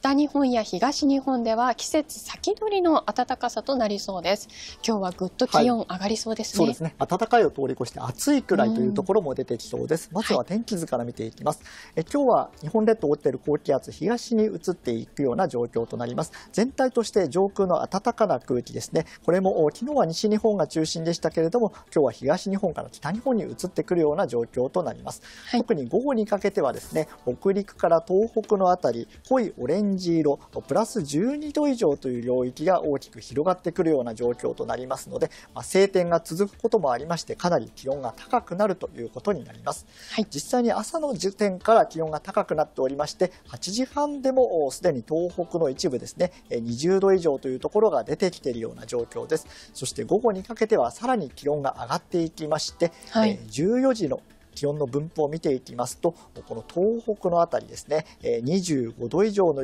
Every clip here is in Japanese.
北日本や東日本では季節先取りの暖かさとなりそうです。今日はぐっと気温上がりそうですね。はい、そうですね。暖かいを通り越して暑いくらいというところも出てきそうです。うまずは天気図から見ていきます。はい、え今日は日本列島を覆っている高気圧東に移っていくような状況となります。全体として上空の暖かな空気ですね。これも昨日は西日本が中心でしたけれども、今日は東日本から北日本に移ってくるような状況となります。はい、特に午後にかけてはですね、北陸から東北のあたり濃いオレンジンジ色とプラス12度以上という領域が大きく広がってくるような状況となりますので、まあ、晴天が続くこともありましてかなり気温が高くなるということになります、はい、実際に朝の時点から気温が高くなっておりまして8時半でもすでに東北の一部ですね20度以上というところが出てきているような状況ですそして午後にかけてはさらに気温が上がっていきまして、はい、14時の気温の分布を見ていきますと、この東北の辺りですね、25度以上の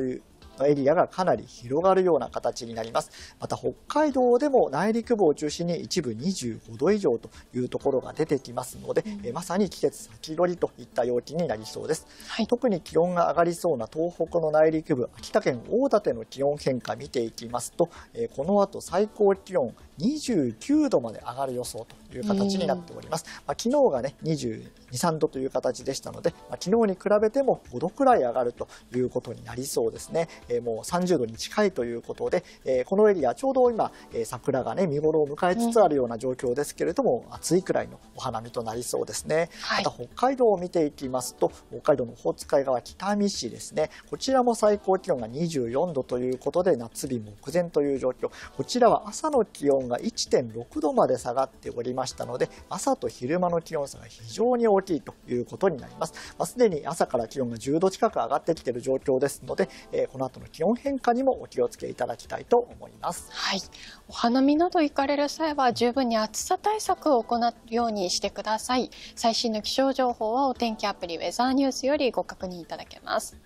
エリアがかなり広がるような形になります。また北海道でも内陸部を中心に一部25度以上というところが出てきますので、うん、まさに季節先取りといった陽気になりそうです、はい、特に気温が上がりそうな東北の内陸部、秋田県大館の気温変化見ていきますと、この後最高気温29度まで上がる予想とという形になっております。まあ、昨日がね、22、3度という形でしたので、まあ、昨日に比べても5度くらい上がるということになりそうですね。えー、もう30度に近いということで、えー、このエリア、ちょうど今、えー、桜がね、見頃を迎えつつあるような状況ですけれども、暑いくらいのお花見となりそうですね。はい、また、北海道を見ていきますと、北海道のオホーツ海側、北見市ですね。こちらも最高気温が24度ということで、夏日目前という状況。こちらは朝の気温が1.6度まで下がっております。ましたので、朝と昼間の気温差が非常に大きいということになります。まあ、に朝から気温が10度近く上がってきている状況ですので、えー、この後の気温変化にもお気をつけいただきたいと思います。はい、お花見など行かれる際は十分に暑さ対策を行うようにしてください。最新の気象情報はお天気アプリウェザーニュースよりご確認いただけます。